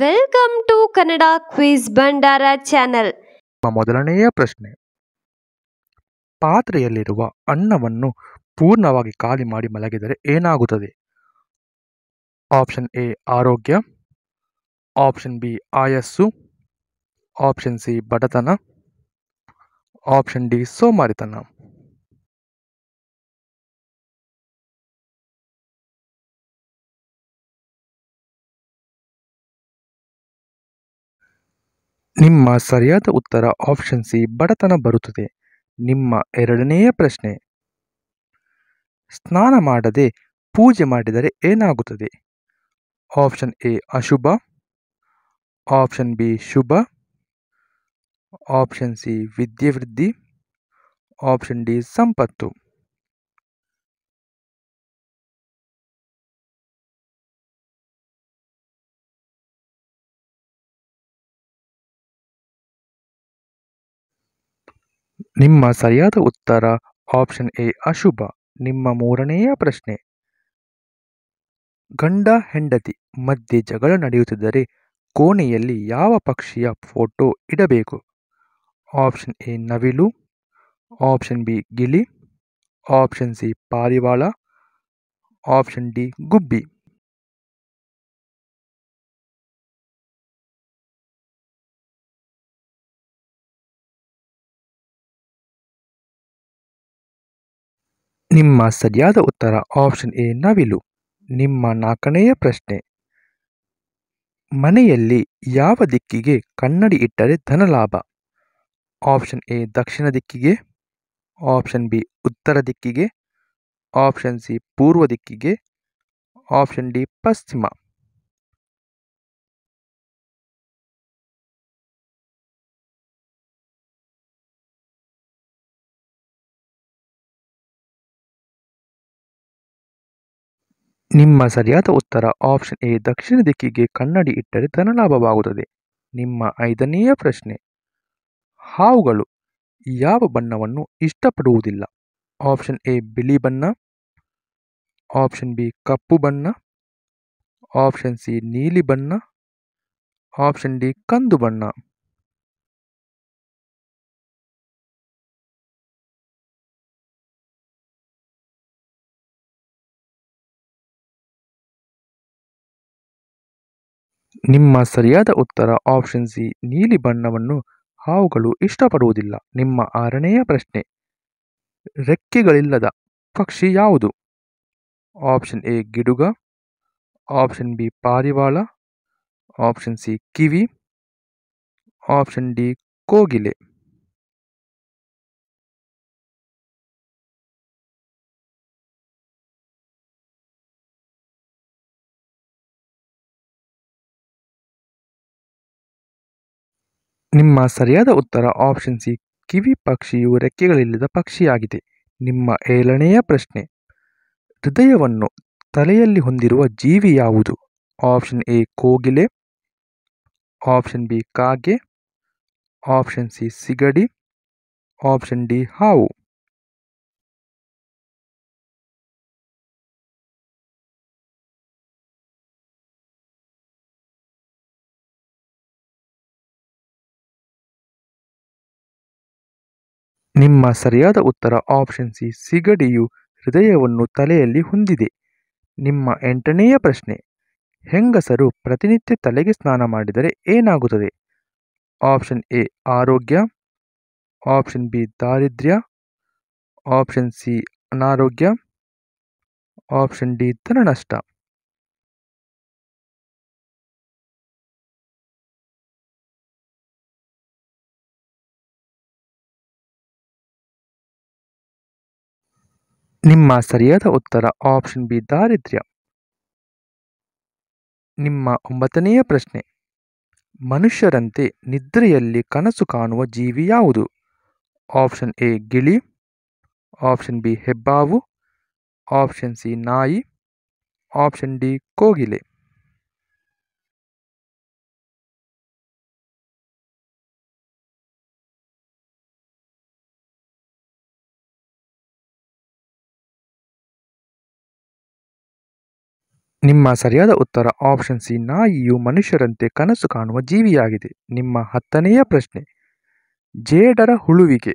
welcome to Kannada quiz Bhandara channel ಮೊದಲನೆಯ ಪ್ರಶ್ನೆ ಪಾತ್ರೆಯಲ್ಲಿರುವ ಅನ್ನವನ್ನು ಪೂರ್ಣವಾಗಿ ಖಾಲಿ ಮಾಡಿ ಮಲಗಿದರೆ ಏನಾಗುತ್ತದೆ ಆಪ್ಷನ್ ಎ ಆರೋಗ್ಯ ಆಪ್ಷನ್ ಬಿ ಆಯಸ್ಸು ಆಪ್ಷನ್ ಸಿ ಬಡತನ ಆಪ್ಷನ್ ಡಿ ಸೋಮಾರಿತನ ನಿಮ್ಮ ಸರಿಯಾದ ಉತ್ತರ ಆಪ್ಷನ್ ಸಿ ಬಡತನ ಬರುತ್ತದೆ ನಿಮ್ಮ ಎರಡನೆಯ ಪ್ರಶ್ನೆ ಸ್ನಾನ ಮಾಡದೆ ಪೂಜೆ ಮಾಡಿದರೆ ಏನಾಗುತ್ತದೆ ಆಪ್ಷನ್ ಎ ಅಶುಭ ಆಪ್ಷನ್ ಬಿ ಶುಭ ಆಪ್ಷನ್ ಸಿ ವೃದ್ಧಿ ಆಪ್ಷನ್ ಡಿ ಸಂಪತ್ತು ನಿಮ್ಮ ಸರಿಯಾದ ಉತ್ತರ ಆಪ್ಷನ್ ಎ ಅಶುಭ ನಿಮ್ಮ ಮೂರನೆಯ ಪ್ರಶ್ನೆ ಗಂಡ ಹೆಂಡತಿ ಮಧ್ಯೆ ಜಗಳ ನಡೆಯುತ್ತಿದ್ದರೆ ಕೋಣೆಯಲ್ಲಿ ಯಾವ ಪಕ್ಷಿಯ ಫೋಟೋ ಇಡಬೇಕು ಆಪ್ಷನ್ ಎ ನವಿಲು ಆಪ್ಷನ್ ಬಿ ಗಿಳಿ ಆಪ್ಷನ್ ಸಿ ಪಾರಿವಾಳ ಆಪ್ಷನ್ ಡಿ ಗುಬ್ಬಿ ನಿಮ್ಮ ಸರಿಯಾದ ಉತ್ತರ ಆಪ್ಷನ್ ಎ ನವಿಲು ನಿಮ್ಮ ನಾಲ್ಕನೆಯ ಪ್ರಶ್ನೆ ಮನೆಯಲ್ಲಿ ಯಾವ ದಿಕ್ಕಿಗೆ ಕನ್ನಡಿ ಇಟ್ಟರೆ ಧನಲಾಭ ಆಪ್ಷನ್ ಎ ದಕ್ಷಿಣ ದಿಕ್ಕಿಗೆ ಆಪ್ಷನ್ ಬಿ ಉತ್ತರ ದಿಕ್ಕಿಗೆ ಆಪ್ಷನ್ ಸಿ ಪೂರ್ವ ದಿಕ್ಕಿಗೆ ಆಪ್ಷನ್ ಡಿ ಪಶ್ಚಿಮ ನಿಮ್ಮ ಸರಿಯಾದ ಉತ್ತರ ಆಪ್ಷನ್ ಎ ದಕ್ಷಿಣ ದಿಕ್ಕಿಗೆ ಕನ್ನಡಿ ಇಟ್ಟರೆ ಧನಲಾಭವಾಗುತ್ತದೆ ನಿಮ್ಮ ಐದನೆಯ ಪ್ರಶ್ನೆ ಹಾವುಗಳು ಯಾವ ಬಣ್ಣವನ್ನು ಇಷ್ಟಪಡುವುದಿಲ್ಲ ಆಪ್ಷನ್ ಎ ಬಿಳಿ ಬಣ್ಣ ಆಪ್ಷನ್ ಬಿ ಕಪ್ಪು ಬಣ್ಣ ಆಪ್ಷನ್ ಸಿ ನೀಲಿ ಬಣ್ಣ ಆಪ್ಷನ್ ಡಿ ಕಂದು ಬಣ್ಣ ನಿಮ್ಮ ಸರಿಯಾದ ಉತ್ತರ ಆಪ್ಷನ್ ಸಿ ನೀಲಿ ಬಣ್ಣವನ್ನು ಹಾವುಗಳು ಇಷ್ಟಪಡುವುದಿಲ್ಲ ನಿಮ್ಮ ಆರನೆಯ ಪ್ರಶ್ನೆ ರೆಕ್ಕೆಗಳಿಲ್ಲದ ಪಕ್ಷಿ ಯಾವುದು ಆಪ್ಷನ್ ಎ ಗಿಡುಗ ಆಪ್ಷನ್ ಬಿ ಪಾರಿವಾಳ option C kiwi option D ಕೋಗಿಲೆ ನಿಮ್ಮ ಸರಿಯಾದ ಉತ್ತರ ಆಪ್ಷನ್ ಸಿ ಕಿವಿ ಪಕ್ಷಿಯು ರೆಕ್ಕೆಗಳಿಲ್ಲದ ಪಕ್ಷಿಯಾಗಿದೆ ನಿಮ್ಮ ಏಳನೆಯ ಪ್ರಶ್ನೆ ಹೃದಯವನ್ನು ತಲೆಯಲ್ಲಿ ಹೊಂದಿರುವ ಜೀವಿ ಯಾವುದು ಆಪ್ಷನ್ ಎ ಕೋಗಿಲೆ ಆಪ್ಷನ್ ಬಿ ಕಾಗೆ ಆಪ್ಷನ್ ಸಿ ಸಿಗಡಿ ಆಪ್ಷನ್ ಡಿ ಹಾವು ನಿಮ್ಮ ಸರಿಯಾದ ಉತ್ತರ ಆಪ್ಷನ್ ಸಿ ಸಿಗಡಿಯು ಹೃದಯವನ್ನು ತಲೆಯಲ್ಲಿ ಹೊಂದಿದೆ ನಿಮ್ಮ ಎಂಟನೆಯ ಪ್ರಶ್ನೆ ಹೆಂಗಸರು ಪ್ರತಿನಿತ್ಯ ತಲೆಗೆ ಸ್ನಾನ ಮಾಡಿದರೆ ಏನಾಗುತ್ತದೆ ಆಪ್ಷನ್ ಎ ಆರೋಗ್ಯ ಆಪ್ಷನ್ ಬಿ ದಾರಿದ್ರ್ಯ ಆಪ್ಷನ್ ಸಿ ಅನಾರೋಗ್ಯ ಆಪ್ಷನ್ ಡಿ ಧನನಷ್ಟ ನಿಮ್ಮ ಸರಿಯಾದ ಉತ್ತರ ಆಪ್ಷನ್ ಬಿ ದಾರಿದ್ರ್ಯ ನಿಮ್ಮ ಒಂಬತ್ತನೆಯ ಪ್ರಶ್ನೆ ಮನುಷ್ಯರಂತೆ ನಿದ್ರೆಯಲ್ಲಿ ಕನಸು ಕಾಣುವ ಜೀವಿ ಯಾವುದು ಆಪ್ಷನ್ ಎ ಗಿಳಿ ಆಪ್ಷನ್ ಬಿ ಹೆಬ್ಬಾವು ಆಪ್ಷನ್ ಸಿ ನಾಯಿ ಆಪ್ಷನ್ ಡಿ ಕೋಗಿಲೆ ನಿಮ್ಮ ಸರಿಯಾದ ಉತ್ತರ ಆಪ್ಷನ್ ಸಿ ನಾಯಿಯು ಮನುಷ್ಯರಂತೆ ಕನಸು ಕಾಣುವ ಜೀವಿಯಾಗಿದೆ ನಿಮ್ಮ ಹತ್ತನೆಯ ಪ್ರಶ್ನೆ ಜೇಡರ ಹುಳುವಿಗೆ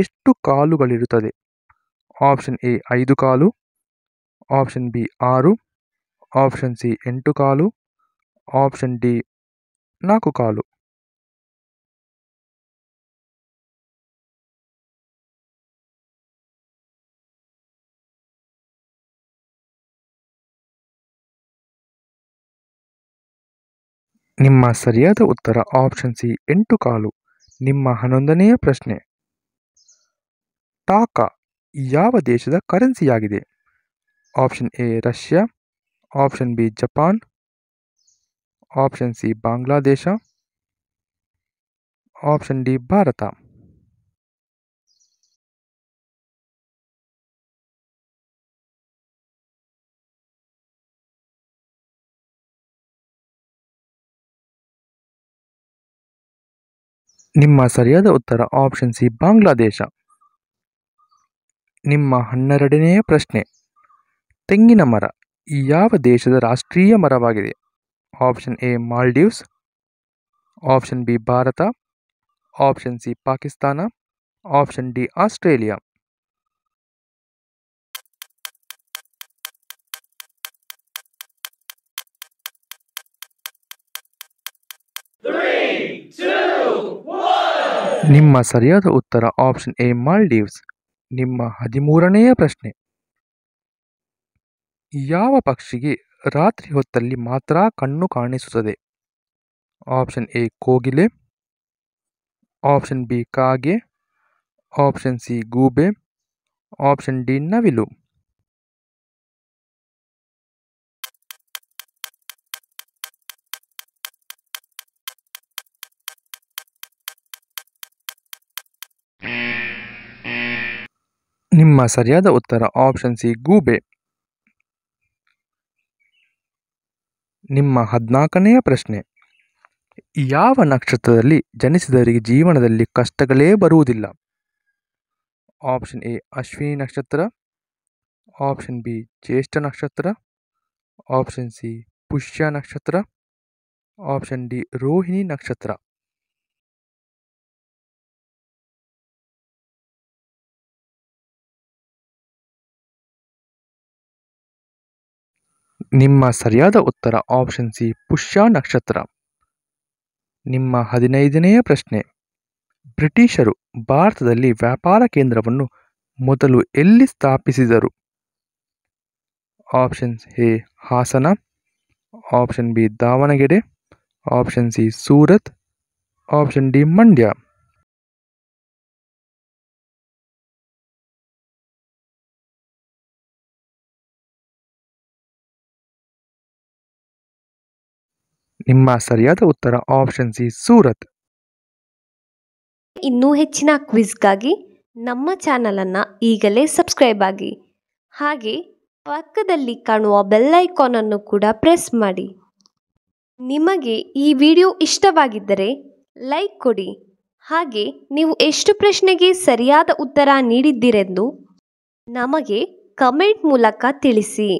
ಎಷ್ಟು ಕಾಲುಗಳಿರುತ್ತದೆ ಆಪ್ಷನ್ ಎ ಐದು ಕಾಲು ಆಪ್ಷನ್ ಬಿ ಆರು ಆಪ್ಷನ್ ಸಿ ಎಂಟು ಕಾಲು ಆಪ್ಷನ್ ಡಿ ನಾಲ್ಕು ಕಾಲು ನಿಮ್ಮ ಸರಿಯಾದ ಉತ್ತರ ಆಪ್ಷನ್ ಸಿ ಎಂಟು ಕಾಲು ನಿಮ್ಮ ಹನ್ನೊಂದನೆಯ ಪ್ರಶ್ನೆ ಟಾಕಾ ಯಾವ ದೇಶದ ಕರೆನ್ಸಿಯಾಗಿದೆ option A Russia option B Japan option C Bangladesh option D Bharat ನಿಮ್ಮ ಸರಿಯಾದ ಉತ್ತರ ಆಪ್ಷನ್ ಸಿ ಬಾಂಗ್ಲಾದೇಶ ನಿಮ್ಮ ಹನ್ನೆರಡನೆಯ ಪ್ರಶ್ನೆ ತೆಂಗಿನ ಮರ ಯಾವ ದೇಶದ ರಾಷ್ಟ್ರೀಯ ಮರವಾಗಿದೆ option A Maldives option B Bharat option C Pakistan option D Australia Three, ನಿಮ್ಮ ಸರಿಯಾದ ಉತ್ತರ ಆಪ್ಷನ್ ಎ ಮಾಲ್ಡೀವ್ಸ್ ನಿಮ್ಮ ಹದಿಮೂರನೆಯ ಪ್ರಶ್ನೆ ಯಾವ ಪಕ್ಷಿಗೆ ರಾತ್ರಿ ಹೊತ್ತಲ್ಲಿ ಮಾತ್ರ ಕಣ್ಣು ಕಾಣಿಸುತ್ತದೆ ಆಪ್ಷನ್ ಎ ಕೋಗಿಲೆ ಆಪ್ಷನ್ ಬಿ ಕಾಗೆ ಆಪ್ಷನ್ ಸಿ ಗೂಬೆ ಆಪ್ಷನ್ ಡಿ ನವಿಲು ಸರಿಯಾದ ಉತ್ತರ ಆಪ್ಷನ್ ಸಿ ಗೂಬೆ ನಿಮ್ಮ ಹದಿನಾಲ್ಕನೆಯ ಪ್ರಶ್ನೆ ಯಾವ ನಕ್ಷತ್ರದಲ್ಲಿ ಜನಿಸಿದವರಿಗೆ ಜೀವನದಲ್ಲಿ ಕಷ್ಟಗಳೇ ಬರುವುದಿಲ್ಲ ಆಪ್ಷನ್ ಎ ಅಶ್ವಿನಿ ನಕ್ಷತ್ರ ಆಪ್ಷನ್ ಬಿ ಜ್ಯೇಷ್ಠ ನಕ್ಷತ್ರ ಆಪ್ಷನ್ ಸಿ ಪುಷ್ಯ ನಕ್ಷತ್ರ ಆಪ್ಷನ್ ಡಿ ರೋಹಿಣಿ ನಕ್ಷತ್ರ ನಿಮ್ಮ ಸರಿಯಾದ ಉತ್ತರ ಆಪ್ಷನ್ ಸಿ ಪುಷ್ಯ ನಕ್ಷತ್ರ ನಿಮ್ಮ ಹದಿನೈದನೆಯ ಪ್ರಶ್ನೆ ಬ್ರಿಟಿಷರು ಭಾರತದಲ್ಲಿ ವ್ಯಾಪಾರ ಕೇಂದ್ರವನ್ನು ಮೊದಲು ಎಲ್ಲಿ ಸ್ಥಾಪಿಸಿದರು option A Hassan option B Davanagere option C Surat option D Mandya ನಿಮ್ಮ ಸರಿಯಾದ ಉತ್ತರ ಆಪ್ಷನ್ ಸಿ ಸೂರತ್ ಇನ್ನೂ ಹೆಚ್ಚಿನ ಕ್ವಿಜ್ಗಾಗಿ ನಮ್ಮ ಚಾನಲನ್ನು ಈಗಲೇ ಸಬ್ಸ್ಕ್ರೈಬ್ ಆಗಿ ಹಾಗೆ ಪಕ್ಕದಲ್ಲಿ ಕಾಣುವ ಅನ್ನು ಕೂಡ ಪ್ರೆಸ್ ಮಾಡಿ ನಿಮಗೆ ಈ ವಿಡಿಯೋ ಇಷ್ಟವಾಗಿದ್ದರೆ ಲೈಕ್ ಕೊಡಿ ಹಾಗೆ ನೀವು ಎಷ್ಟು ಪ್ರಶ್ನೆಗೆ ಸರಿಯಾದ ಉತ್ತರ ನೀಡಿದ್ದೀರೆಂದು ನಮಗೆ ಕಮೆಂಟ್ ಮೂಲಕ ತಿಳಿಸಿ